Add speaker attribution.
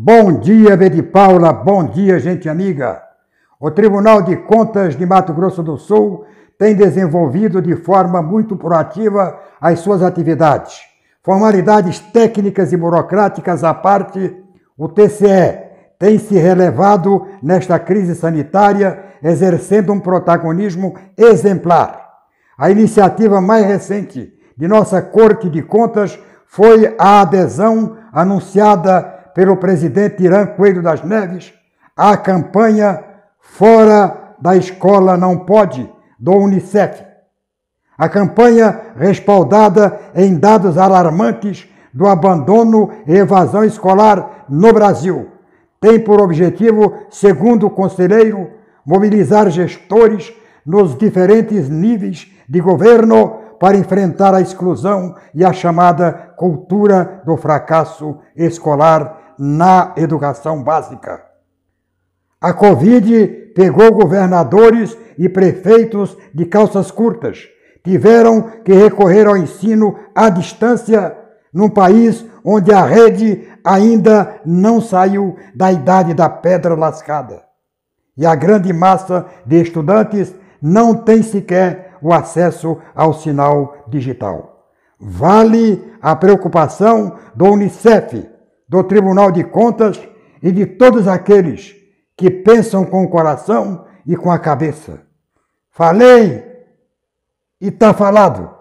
Speaker 1: Bom dia, Bede Paula. Bom dia, gente amiga. O Tribunal de Contas de Mato Grosso do Sul tem desenvolvido de forma muito proativa as suas atividades. Formalidades técnicas e burocráticas à parte, o TCE tem se relevado nesta crise sanitária, exercendo um protagonismo exemplar. A iniciativa mais recente de nossa Corte de Contas foi a adesão anunciada pelo presidente Irã Coelho das Neves a campanha Fora da Escola Não Pode, do Unicef. A campanha respaldada em dados alarmantes do abandono e evasão escolar no Brasil tem por objetivo, segundo o conselheiro, mobilizar gestores nos diferentes níveis de governo para enfrentar a exclusão e a chamada cultura do fracasso escolar na educação básica. A Covid pegou governadores e prefeitos de calças curtas. Tiveram que recorrer ao ensino à distância num país onde a rede ainda não saiu da idade da pedra lascada. E a grande massa de estudantes não tem sequer o acesso ao sinal digital. Vale a preocupação do Unicef, do Tribunal de Contas e de todos aqueles que pensam com o coração e com a cabeça. Falei e está falado.